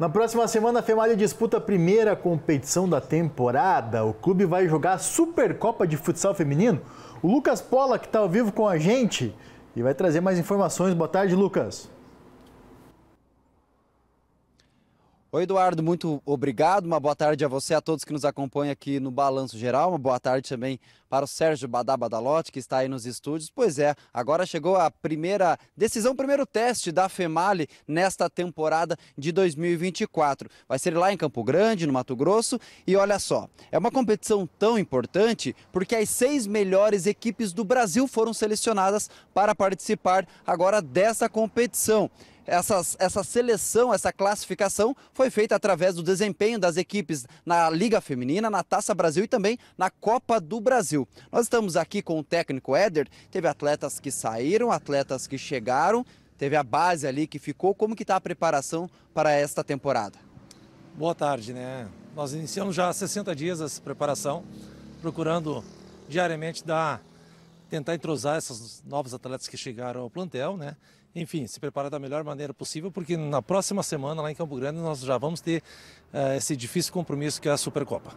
Na próxima semana, a Femalha disputa a primeira competição da temporada. O clube vai jogar a Supercopa de Futsal Feminino. O Lucas Pola, que está ao vivo com a gente, e vai trazer mais informações. Boa tarde, Lucas. Oi, Eduardo, muito obrigado. Uma boa tarde a você, a todos que nos acompanham aqui no Balanço Geral. Uma boa tarde também para o Sérgio Badá Badalotti, que está aí nos estúdios. Pois é, agora chegou a primeira decisão, o primeiro teste da FEMALE nesta temporada de 2024. Vai ser lá em Campo Grande, no Mato Grosso. E olha só, é uma competição tão importante porque as seis melhores equipes do Brasil foram selecionadas para participar agora dessa competição. Essas, essa seleção, essa classificação foi feita através do desempenho das equipes na Liga Feminina, na Taça Brasil e também na Copa do Brasil. Nós estamos aqui com o técnico Éder, teve atletas que saíram, atletas que chegaram, teve a base ali que ficou. Como que está a preparação para esta temporada? Boa tarde, né? Nós iniciamos já há 60 dias essa preparação, procurando diariamente dar tentar entrosar esses novos atletas que chegaram ao plantel, né? enfim, se preparar da melhor maneira possível, porque na próxima semana lá em Campo Grande nós já vamos ter uh, esse difícil compromisso que é a Supercopa.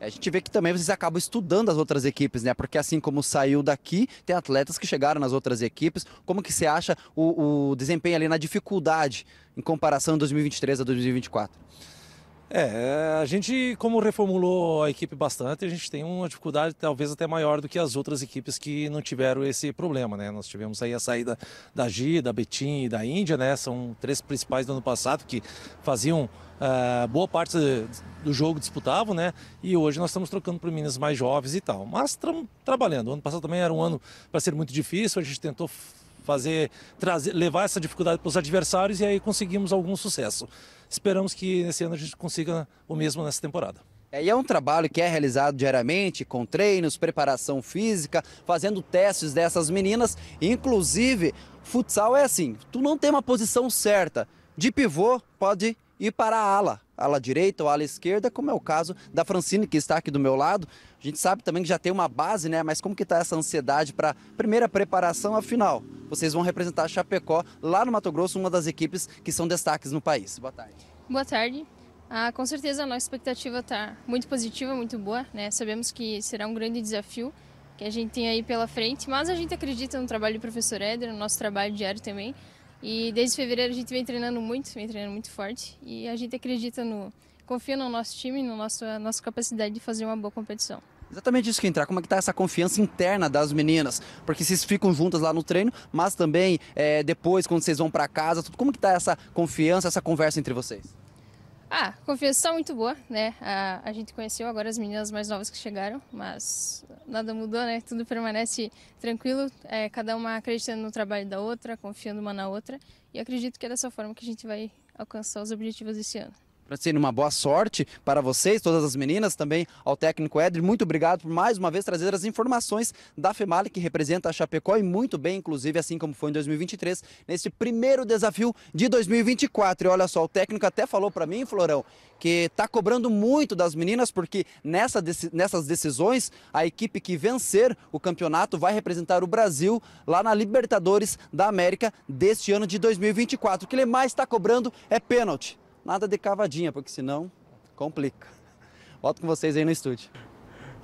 É, a gente vê que também vocês acabam estudando as outras equipes, né? Porque assim como saiu daqui, tem atletas que chegaram nas outras equipes. Como que você acha o, o desempenho ali na dificuldade em comparação de 2023 a 2024? É, a gente, como reformulou a equipe bastante, a gente tem uma dificuldade talvez até maior do que as outras equipes que não tiveram esse problema, né? Nós tivemos aí a saída da G, da Betim e da Índia, né? São três principais do ano passado que faziam uh, boa parte do jogo, disputavam, né? E hoje nós estamos trocando por meninas mais jovens e tal. Mas estamos trabalhando. O ano passado também era um ano para ser muito difícil, a gente tentou fazer trazer, levar essa dificuldade para os adversários e aí conseguimos algum sucesso. Esperamos que nesse ano a gente consiga o mesmo nessa temporada. É, e é um trabalho que é realizado diariamente, com treinos, preparação física, fazendo testes dessas meninas. Inclusive, futsal é assim: tu não tem uma posição certa. De pivô, pode e para a ala, ala direita ou ala esquerda, como é o caso da Francine, que está aqui do meu lado. A gente sabe também que já tem uma base, né? Mas como que está essa ansiedade para primeira preparação? Afinal, vocês vão representar a Chapecó lá no Mato Grosso, uma das equipes que são destaques no país. Boa tarde. Boa tarde. Ah, com certeza a nossa expectativa está muito positiva, muito boa, né? Sabemos que será um grande desafio que a gente tem aí pela frente, mas a gente acredita no trabalho do professor Éder, no nosso trabalho diário também. E desde fevereiro a gente vem treinando muito, vem treinando muito forte e a gente acredita no, confia no nosso time, no nosso, na nossa capacidade de fazer uma boa competição. Exatamente isso que entrar. Como é que está essa confiança interna das meninas? Porque vocês ficam juntas lá no treino, mas também é, depois, quando vocês vão para casa, tudo, como que está essa confiança, essa conversa entre vocês? Ah, confiança muito boa, né? A, a, gente conheceu agora as meninas mais novas que chegaram, mas nada mudou, né? Tudo permanece tranquilo, é, cada uma acreditando no trabalho da outra, confiando uma na outra, e acredito que é dessa forma que a gente vai alcançar os objetivos desse ano. Francine, uma boa sorte para vocês, todas as meninas, também ao técnico Edri. Muito obrigado por mais uma vez trazer as informações da FEMALE, que representa a Chapecó e muito bem, inclusive, assim como foi em 2023, nesse primeiro desafio de 2024. E olha só, o técnico até falou para mim, Florão, que está cobrando muito das meninas, porque nessa, nessas decisões, a equipe que vencer o campeonato vai representar o Brasil lá na Libertadores da América deste ano de 2024. O que ele mais está cobrando é pênalti. Nada de cavadinha, porque senão complica. Volto com vocês aí no estúdio.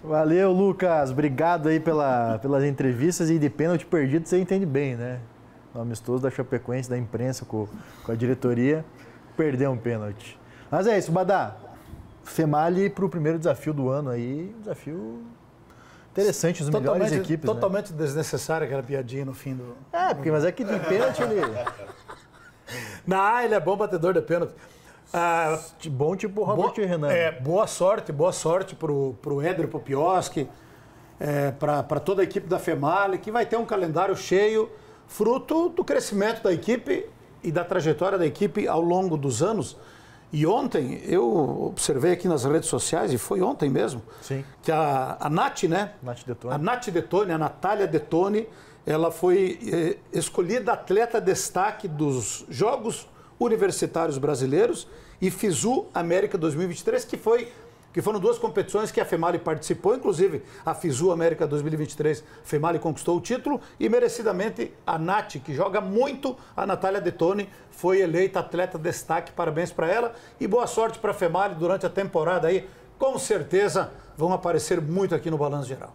Valeu, Lucas. Obrigado aí pela, pelas entrevistas e de pênalti perdido você entende bem, né? O amistoso da Chapecoense, da imprensa com, com a diretoria, perdeu um pênalti. Mas é isso, Badá. Femali para o primeiro desafio do ano aí, desafio interessante, as totalmente, melhores equipes. Né? Totalmente né? desnecessária aquela piadinha no fim do. É, porque, mas é que de pênalti ele. Não, ele é bom batedor de pênalti. Ah, bom tipo o Robert boa, Renan. É, boa sorte, boa sorte pro, pro Éder, pro Pioski, é, para toda a equipe da FEMALE, que vai ter um calendário cheio, fruto do crescimento da equipe e da trajetória da equipe ao longo dos anos. E ontem eu observei aqui nas redes sociais, e foi ontem mesmo, Sim. que a, a Nath, né? Nath Detone. A Nath Detone, a Natália Detone, ela foi eh, escolhida atleta destaque dos Jogos Universitários Brasileiros e Fizu América 2023, que foi que foram duas competições que a FEMALE participou, inclusive a Fizu América 2023, a FEMALE conquistou o título e merecidamente a Nath, que joga muito, a Natália Detone, foi eleita atleta destaque, parabéns para ela e boa sorte para a FEMALE durante a temporada aí, com certeza vão aparecer muito aqui no Balanço Geral.